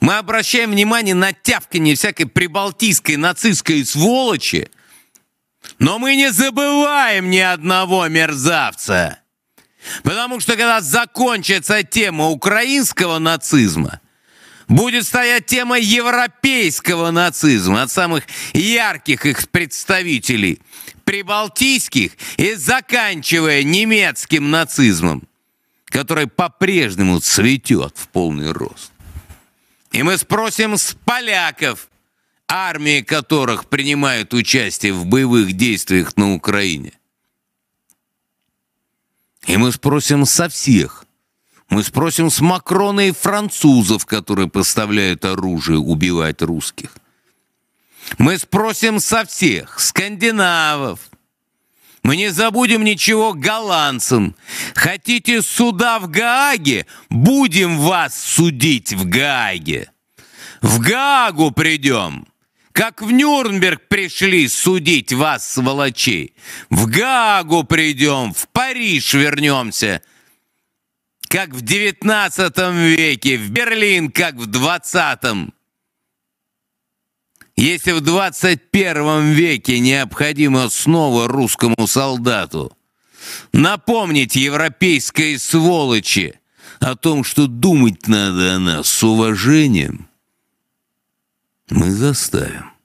Мы обращаем внимание на тявканье всякой прибалтийской нацистской сволочи, но мы не забываем ни одного мерзавца. Потому что когда закончится тема украинского нацизма, будет стоять тема европейского нацизма от самых ярких их представителей, прибалтийских, и заканчивая немецким нацизмом, который по-прежнему цветет в полный рост. И мы спросим с поляков, армии которых принимают участие в боевых действиях на Украине. И мы спросим со всех. Мы спросим с Макрона и французов, которые поставляют оружие убивать русских. Мы спросим со всех. Скандинавов, мы не забудем ничего голландцам. Хотите суда в Гааге? Будем вас судить в Гааге. В Гаагу придем, как в Нюрнберг пришли судить вас, сволочи. В Гаагу придем, в Париж вернемся, как в девятнадцатом веке, в Берлин, как в двадцатом. Если в 21 веке необходимо снова русскому солдату напомнить европейской сволочи о том, что думать надо о нас с уважением, мы заставим.